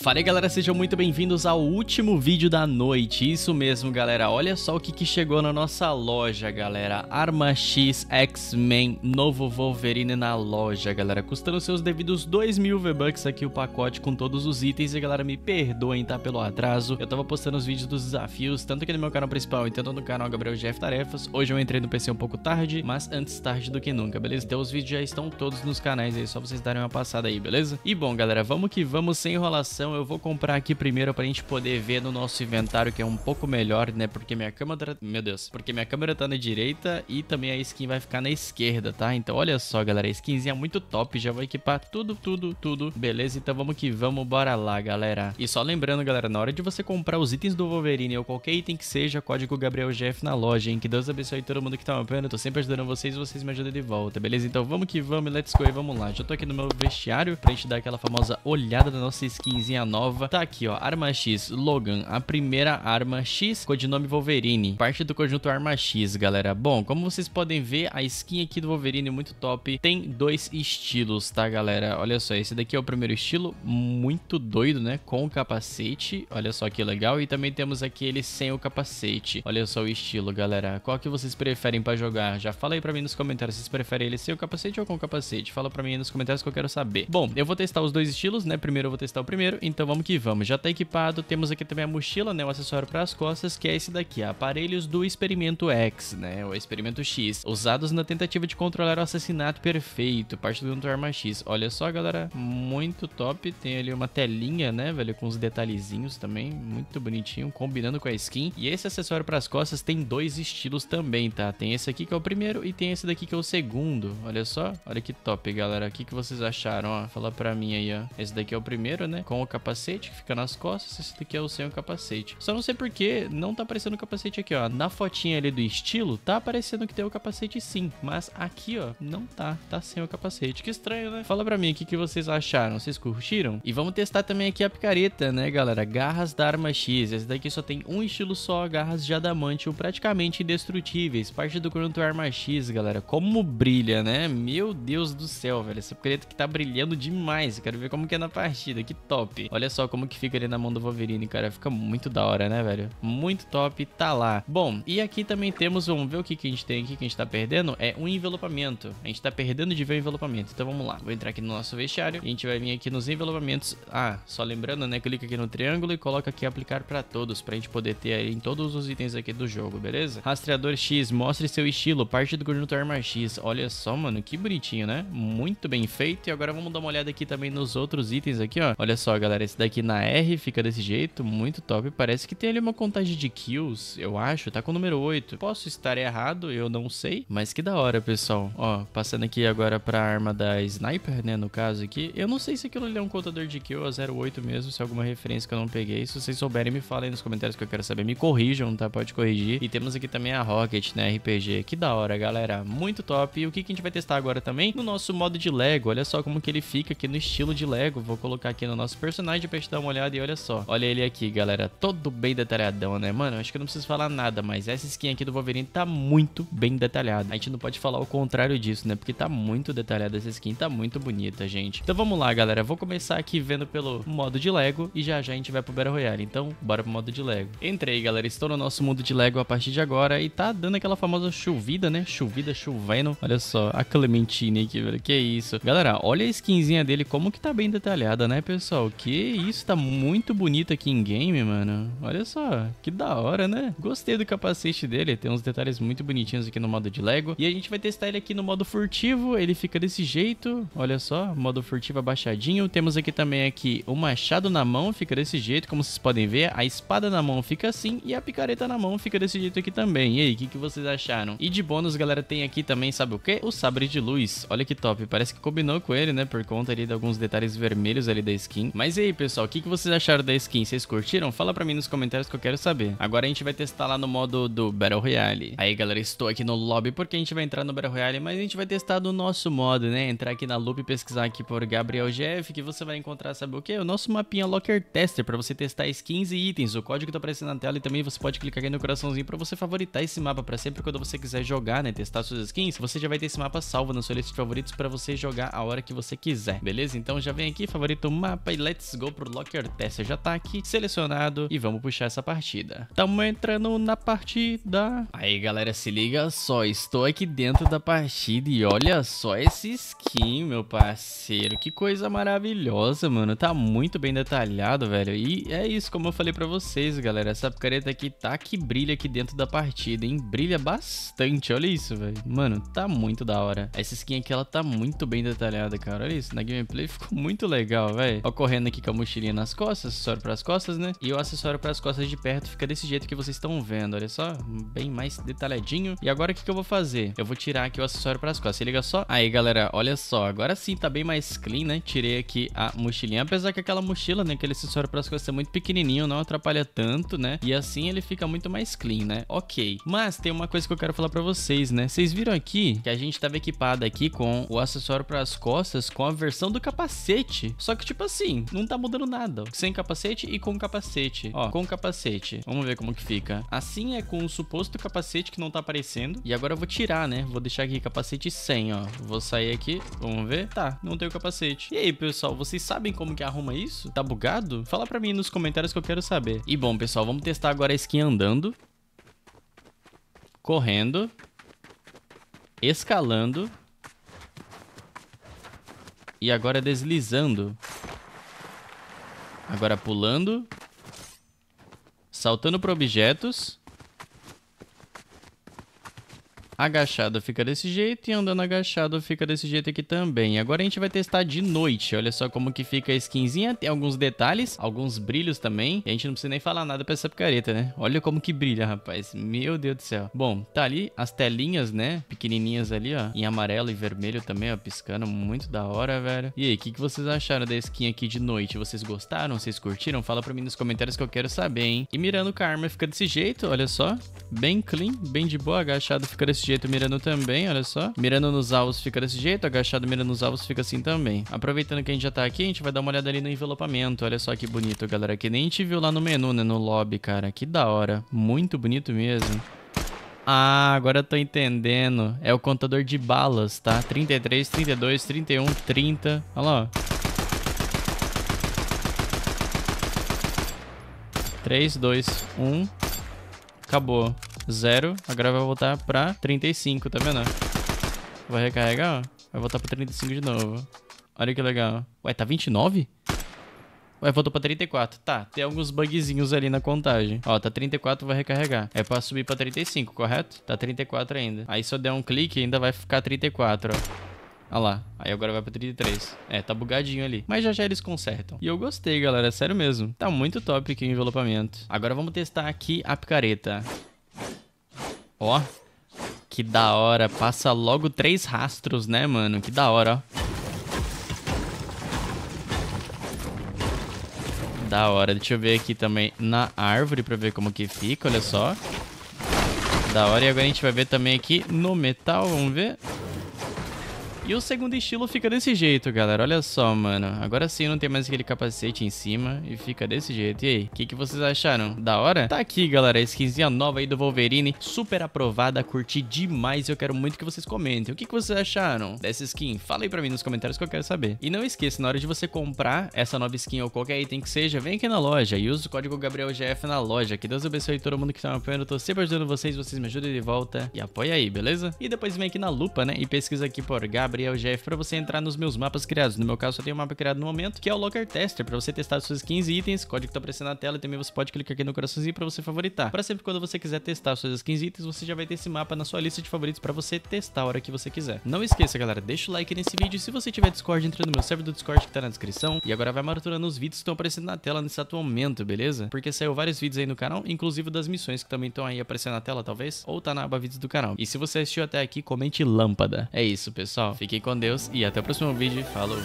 Fala aí galera, sejam muito bem-vindos ao último vídeo da noite, isso mesmo galera, olha só o que, que chegou na nossa loja galera, Arma X X-Men Novo Wolverine na loja galera, custando seus devidos 2 mil V-Bucks aqui o pacote com todos os itens e galera me perdoem tá pelo atraso, eu tava postando os vídeos dos desafios, tanto aqui no meu canal principal e tanto no canal Gabriel GF Tarefas, hoje eu entrei no PC um pouco tarde, mas antes tarde do que nunca, beleza? Então os vídeos já estão todos nos canais aí, só vocês darem uma passada aí, beleza? E bom galera, vamos que vamos sem enrolação, então eu vou comprar aqui primeiro pra gente poder ver no nosso inventário, que é um pouco melhor, né? Porque minha câmera... Tá, meu Deus. Porque minha câmera tá na direita e também a skin vai ficar na esquerda, tá? Então olha só, galera. A skinzinha é muito top. Já vou equipar tudo, tudo, tudo. Beleza? Então vamos que vamos. Bora lá, galera. E só lembrando, galera, na hora de você comprar os itens do Wolverine ou qualquer item que seja, código GabrielGF na loja, hein? Que Deus abençoe todo mundo que tá apoiando. Eu tô sempre ajudando vocês e vocês me ajudam de volta, beleza? Então vamos que vamos. Let's go e vamos lá. Já tô aqui no meu vestiário pra gente dar aquela famosa olhada da nossa skinzinha arminha nova. Tá aqui, ó, arma X, Logan, a primeira arma X, codinome Wolverine, parte do conjunto arma X, galera. Bom, como vocês podem ver, a skin aqui do Wolverine é muito top, tem dois estilos, tá, galera? Olha só, esse daqui é o primeiro estilo, muito doido, né, com o capacete, olha só que legal, e também temos aqui ele sem o capacete, olha só o estilo, galera. Qual que vocês preferem pra jogar? Já fala aí pra mim nos comentários, vocês preferem ele sem o capacete ou com o capacete? Fala pra mim aí nos comentários que eu quero saber. Bom, eu vou testar os dois estilos, né, primeiro eu vou testar o primeiro e então vamos que vamos. Já está equipado, temos aqui também a mochila, né, o acessório para as costas, que é esse daqui, aparelhos do experimento X, né, o experimento X, usados na tentativa de controlar o assassinato perfeito, parte do arma X. Olha só, galera, muito top, tem ali uma telinha, né, velho, com os detalhezinhos também, muito bonitinho, combinando com a skin. E esse acessório para as costas tem dois estilos também, tá? Tem esse aqui que é o primeiro e tem esse daqui que é o segundo. Olha só, olha que top, galera. O que, que vocês acharam, ó? Fala pra mim aí, ó. Esse daqui é o primeiro, né? Com o capacete, que fica nas costas. Esse daqui é o sem o capacete. Só não sei porque não tá aparecendo o capacete aqui, ó. Na fotinha ali do estilo, tá aparecendo que tem o capacete sim. Mas aqui, ó, não tá. Tá sem o capacete. Que estranho, né? Fala pra mim o que, que vocês acharam. Vocês curtiram? E vamos testar também aqui a picareta, né, galera? Garras da arma X. Esse daqui só tem um estilo só, garras de adamantium praticamente indestrutíveis. Parte do Chrono é Arma X, galera. Como brilha, né? Meu Deus do céu, velho. Essa picareta que tá brilhando demais. quero ver como que é na partida. Que top. Olha só como que fica ele na mão do Wolverine, cara. Fica muito da hora, né, velho? Muito top, tá lá. Bom, e aqui também temos, vamos ver o que, que a gente tem aqui que a gente tá perdendo. É um envelopamento. A gente tá perdendo de ver o envelopamento. Então vamos lá. Vou entrar aqui no nosso vestiário. A gente vai vir aqui nos envelopamentos. Ah, só lembrando, né? Clica aqui no triângulo e coloca aqui aplicar para todos, pra gente poder ter aí em todos os itens aqui do jogo, beleza? Rastreador X, mostre seu estilo, parte do conjunto Armar X. Olha só, mano, que bonitinho, né? Muito bem feito. E agora vamos dar uma olhada aqui também nos outros itens aqui, ó. Olha só, galera galera. Esse daqui na R fica desse jeito, muito top. Parece que tem ali uma contagem de kills, eu acho. Tá com o número 8. Posso estar errado, eu não sei. Mas que da hora, pessoal. Ó, passando aqui agora pra arma da Sniper, né, no caso aqui. Eu não sei se aquilo ali é um contador de kill, a 08 mesmo, se é alguma referência que eu não peguei. Se vocês souberem, me falem nos comentários que eu quero saber. Me corrijam, tá? Pode corrigir. E temos aqui também a Rocket, né, RPG. Que da hora, galera. Muito top. E o que, que a gente vai testar agora também? No nosso modo de Lego. Olha só como que ele fica aqui no estilo de Lego. Vou colocar aqui no nosso personagem personagem pra gente dar uma olhada e olha só. Olha ele aqui, galera. Todo bem detalhadão, né? Mano, acho que eu não preciso falar nada, mas essa skin aqui do Wolverine tá muito bem detalhada. A gente não pode falar o contrário disso, né? Porque tá muito detalhada essa skin, tá muito bonita, gente. Então vamos lá, galera. Vou começar aqui vendo pelo modo de Lego e já já a gente vai pro Battle Royale. Então, bora pro modo de Lego. Entrei, galera. Estou no nosso mundo de Lego a partir de agora e tá dando aquela famosa chuvida, né? Chuvida, chovendo. Olha só, a Clementine aqui, velho. Que isso. Galera, olha a skinzinha dele, como que tá bem detalhada, né, pessoal? Que que isso, tá muito bonito aqui em game, mano. Olha só, que da hora, né? Gostei do capacete dele, tem uns detalhes muito bonitinhos aqui no modo de Lego. E a gente vai testar ele aqui no modo furtivo, ele fica desse jeito, olha só, modo furtivo abaixadinho. Temos aqui também aqui o machado na mão, fica desse jeito, como vocês podem ver. A espada na mão fica assim e a picareta na mão fica desse jeito aqui também. E aí, o que, que vocês acharam? E de bônus, galera, tem aqui também, sabe o que? O sabre de luz. Olha que top, parece que combinou com ele, né? Por conta ali de alguns detalhes vermelhos ali da skin. Mas e aí, pessoal, o que, que vocês acharam da skin? Vocês curtiram? Fala pra mim nos comentários que eu quero saber. Agora a gente vai testar lá no modo do Battle Royale. Aí, galera, estou aqui no lobby porque a gente vai entrar no Battle Royale, mas a gente vai testar do nosso modo, né? Entrar aqui na loop e pesquisar aqui por Gabriel GF, que você vai encontrar, sabe o quê? O nosso mapinha Locker Tester pra você testar skins e itens. O código tá aparecendo na tela e também você pode clicar aqui no coraçãozinho pra você favoritar esse mapa pra sempre quando você quiser jogar, né? Testar suas skins, você já vai ter esse mapa salvo na sua lista de favoritos pra você jogar a hora que você quiser, beleza? Então já vem aqui, favorito mapa e let's Let's go pro Locker Tester de ataque, selecionado e vamos puxar essa partida. Tamo entrando na partida. Aí galera, se liga só, estou aqui dentro da partida e olha só esse skin, meu parceiro. Que coisa maravilhosa, mano. Tá muito bem detalhado, velho. E é isso, como eu falei pra vocês, galera. Essa picareta aqui tá que brilha aqui dentro da partida, hein? Brilha bastante, olha isso, velho. Mano, tá muito da hora. Essa skin aqui, ela tá muito bem detalhada, cara. Olha isso, na gameplay ficou muito legal, velho. Ó, correndo aqui aqui com a mochilinha nas costas, acessório para as costas, né? E o acessório para as costas de perto fica desse jeito que vocês estão vendo, olha só, bem mais detalhadinho. E agora o que, que eu vou fazer? Eu vou tirar aqui o acessório para as costas, se liga só. Aí, galera, olha só, agora sim tá bem mais clean, né? Tirei aqui a mochilinha, apesar que aquela mochila, né, aquele acessório para as costas é muito pequenininho, não atrapalha tanto, né? E assim ele fica muito mais clean, né? Ok. Mas tem uma coisa que eu quero falar para vocês, né? Vocês viram aqui que a gente tava equipado aqui com o acessório para as costas com a versão do capacete. Só que tipo assim, não tá mudando nada. Sem capacete e com capacete. Ó, com capacete. Vamos ver como que fica. Assim é com o suposto capacete que não tá aparecendo. E agora eu vou tirar, né? Vou deixar aqui capacete sem, ó. Vou sair aqui. Vamos ver. Tá, não tem o capacete. E aí, pessoal, vocês sabem como que arruma isso? Tá bugado? Fala pra mim nos comentários que eu quero saber. E bom, pessoal, vamos testar agora a skin andando. Correndo. Escalando. E agora deslizando. Agora pulando. Saltando para objetos agachado fica desse jeito e andando agachado fica desse jeito aqui também. Agora a gente vai testar de noite, olha só como que fica a skinzinha, tem alguns detalhes, alguns brilhos também, e a gente não precisa nem falar nada pra essa picareta, né? Olha como que brilha, rapaz, meu Deus do céu. Bom, tá ali as telinhas, né, pequenininhas ali, ó, em amarelo e vermelho também, ó, piscando, muito da hora, velho. E aí, o que, que vocês acharam da skin aqui de noite? Vocês gostaram? Vocês curtiram? Fala pra mim nos comentários que eu quero saber, hein? E mirando o Karma fica desse jeito, olha só, bem clean, bem de boa, agachado fica desse jeito mirando também, olha só. Mirando nos alvos fica desse jeito, agachado mirando nos alvos fica assim também. Aproveitando que a gente já tá aqui, a gente vai dar uma olhada ali no envelopamento. Olha só que bonito, galera. Que nem a gente viu lá no menu, né? No lobby, cara. Que da hora. Muito bonito mesmo. Ah, agora eu tô entendendo. É o contador de balas, tá? 33, 32, 31, 30. Olha lá, ó. 3, 2, 1. Acabou. 0. Agora vai voltar pra 35, tá vendo? Vai recarregar, ó. Vai voltar pra 35 de novo. Olha que legal. Ué, tá 29? Ué, voltou pra 34. Tá, tem alguns bugzinhos ali na contagem. Ó, tá 34, vai recarregar. É pra subir pra 35, correto? Tá 34 ainda. Aí se eu der um clique, ainda vai ficar 34, ó. Olha lá. Aí agora vai pra 33. É, tá bugadinho ali. Mas já já eles consertam. E eu gostei, galera. Sério mesmo. Tá muito top aqui o envelopamento. Agora vamos testar aqui a picareta. Ó. Que da hora. Passa logo três rastros, né, mano? Que da hora, ó. Da hora. Deixa eu ver aqui também na árvore pra ver como que fica, olha só. Da hora. E agora a gente vai ver também aqui no metal, vamos ver. E o segundo estilo fica desse jeito, galera. Olha só, mano. Agora sim não tem mais aquele capacete em cima e fica desse jeito. E aí, o que, que vocês acharam? Da hora? Tá aqui, galera, a skinzinha nova aí do Wolverine. Super aprovada, curti demais. Eu quero muito que vocês comentem. O que, que vocês acharam dessa skin? Fala aí pra mim nos comentários que eu quero saber. E não esqueça, na hora de você comprar essa nova skin ou qualquer item que seja, vem aqui na loja e usa o código GabrielGF na loja. Que Deus abençoe todo mundo que tá me apoiando. Eu tô sempre ajudando vocês, vocês me ajudem de volta. E apoia aí, beleza? E depois vem aqui na lupa, né? E pesquisa aqui por Gabriel Gabriel Jeff para você entrar nos meus mapas criados. No meu caso, só tem um mapa criado no momento, que é o Locker Tester, para você testar seus 15 itens, código que tá aparecendo na tela e também você pode clicar aqui no coraçãozinho para você favoritar. Para sempre quando você quiser testar seus 15 itens, você já vai ter esse mapa na sua lista de favoritos para você testar a hora que você quiser. Não esqueça, galera, deixa o like nesse vídeo. Se você tiver Discord, entra no meu server do Discord que tá na descrição. E agora vai maratonando os vídeos que estão aparecendo na tela nesse atual momento, beleza? Porque saiu vários vídeos aí no canal, inclusive das missões que também estão aí aparecendo na tela, talvez, ou tá na aba vídeos do canal. E se você assistiu até aqui, comente lâmpada. É isso, pessoal. Fique Fiquem com Deus e até o próximo vídeo. Falou!